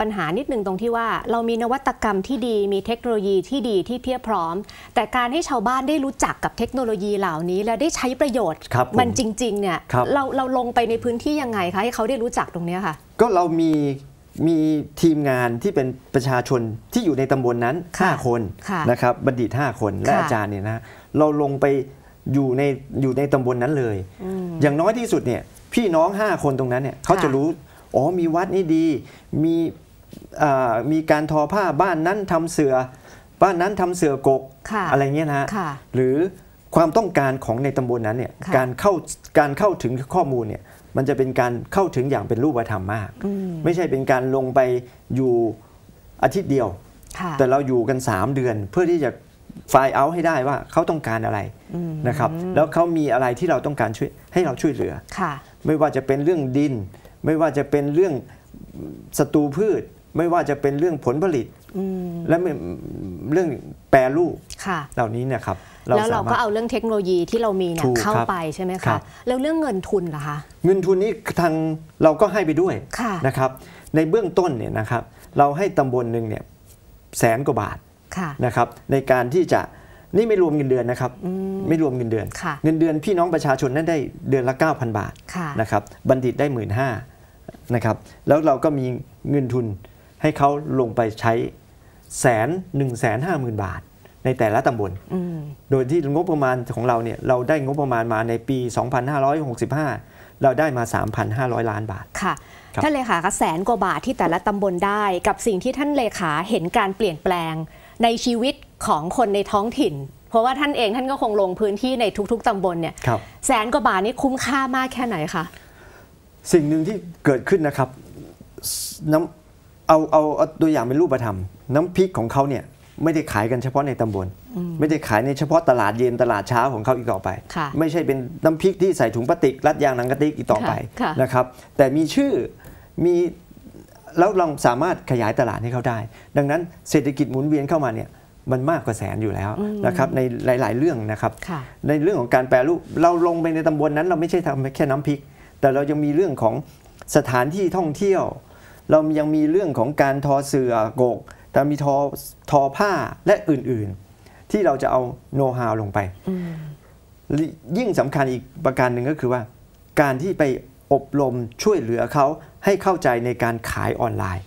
ปัญหานิดนึงตรงที่ว่าเรามีนวัตกรรมที่ดี มีเทคโนโลยีที่ดีที่เพียบพร้อม แต่การให้ชาวบ้านได้รู้จักกับเทคโนโลยีเหล่านี้และได้ใช้ประโยชน์ มันจริงๆเนี่ยเราเราลงไปในพื้นที่ยังไงคะ ให้เขาได้รู้จักตรงนี้ค่ะก็เรามีมีทีมงานที่เป็นประชาชนที่อยู่ในตำบลนนั้น5 คนนะครับบัณฑิต 5 คนและอาจารย์เนี่ยนะเราลงไปอยู่ในอยู่ในตำบลนนั้นเลย อย่างน้อยที่สุดเนี่ยพี่น้อง 5 คนตรงนั้นเนี่ยเขาจะรู้ อ๋อมีวัดนี่ดีมีมีการทอผ้าบ้านนั้นทำเสือบ้านนั้นทำเสือกก อะไรเงี้ยนะฮะหรือความต้องการของในตำบลนั้นเนี่ยการเข้าการเข้าถึงข้อมูลเนี่ยมันจะเป็นการเข้าถึงอย่างเป็นรูปธรรมมาก ไม่ใช่เป็นการลงไปอยู่อาทิตย์เดียว แต่เราอยู่กัน 3 เดือน เพื่อที่จะไฟล์เอาให้ได้ว่าเขาต้องการอะไรนะครับแล้วเขามีอะไรที่เราต้องการช่วยให้เราช่วยเหลือ ไม่ว่าจะเป็นเรื่องดิน ไม่ว่าจะเป็นเรื่องศัตรูพืชไม่ว่าจะเป็นเรื่องผลผลิตและเรื่องแปรรูปเหล่านี้เนี่ยครับแล้วเราก็เอาเรื่องเทคโนโลยีที่เรามีเนี่ยเข้าไปใช่ไหมคะแล้วเรื่องเงินทุนล่ะคะเงินทุนนี้ทางเราก็ให้ไปด้วยนะครับในเบื้องต้นเนี่ยนะครับเราให้ตำบลหนึ่งเนี่ยแสนกว่าบาทนะครับในการที่จะนี่ไม่รวมเงินเดือนนะครับไม่รวมเงินเดือนเงินเดือนพี่น้องประชาชนนั้นได้เดือนละ 9,000 บาทนะครับบัณฑิตได้หมื่นห้านะครับแล้วเราก็มีเงินทุนให้เขาลงไปใช้แสนหนึ่งแสนห้าหมื่นบาทในแต่ละตำบล โดยที่งบประมาณของเราเนี่ยเราได้งบประมาณมาในปี 2565 เราได้มา 3,500 ล้านบาท ค่ะ ท่านเลขาคะแสนกว่าบาทที่แต่ละตำบลได้กับสิ่งที่ท่านเลขาเห็นการเปลี่ยนแปลงในชีวิตของคนในท้องถิ่น เพราะว่าท่านเองท่านก็คงลงพื้นที่ในทุก ๆตำบลเนี่ยแสนกว่าบาทนี่คุ้มค่ามากแค่ไหนคะสิ่งหนึ่งที่เกิดขึ้นนะครับเอาเอาเอา ตัวอย่างเป็นรูปธรรม น้ำพริกของเขาเนี่ย ไม่ได้ขายกันเฉพาะในตำบลไม่ได้ขายในเฉพาะตลาดเย็นตลาดเช้าของเขาอีกต่อไป ไม่ใช่เป็นน้ำพริกที่ใส่ถุงพลาสติกรัดยางหนังกระติกอีกต่อไปนะครับแต่มีชื่อมี แล้วเราสามารถขยายตลาดให้เขาได้ ดังนั้นเศรษฐกิจหมุนเวียนเข้ามาเนี่ยมันมากกว่าแสนอยู่แล้วนะครับในหลาย ๆ เรื่องนะครับ ในเรื่องของการแปรรูปเราลงไปในตำบลนนั้น เราไม่ใช่ทำแค่น้ำพริก แต่เรายังมีเรื่องของสถานที่ท่องเที่ยวเรายังมีเรื่องของการทอเสือกก แต่มีทอทอผ้าและอื่นๆ ที่เราจะเอาโน้ตฮาวลงไปยิ่งสำคัญอีกประการหนึ่งก็คือว่า การที่ไปอบรมช่วยเหลือเขาให้เข้าใจในการขายออนไลน์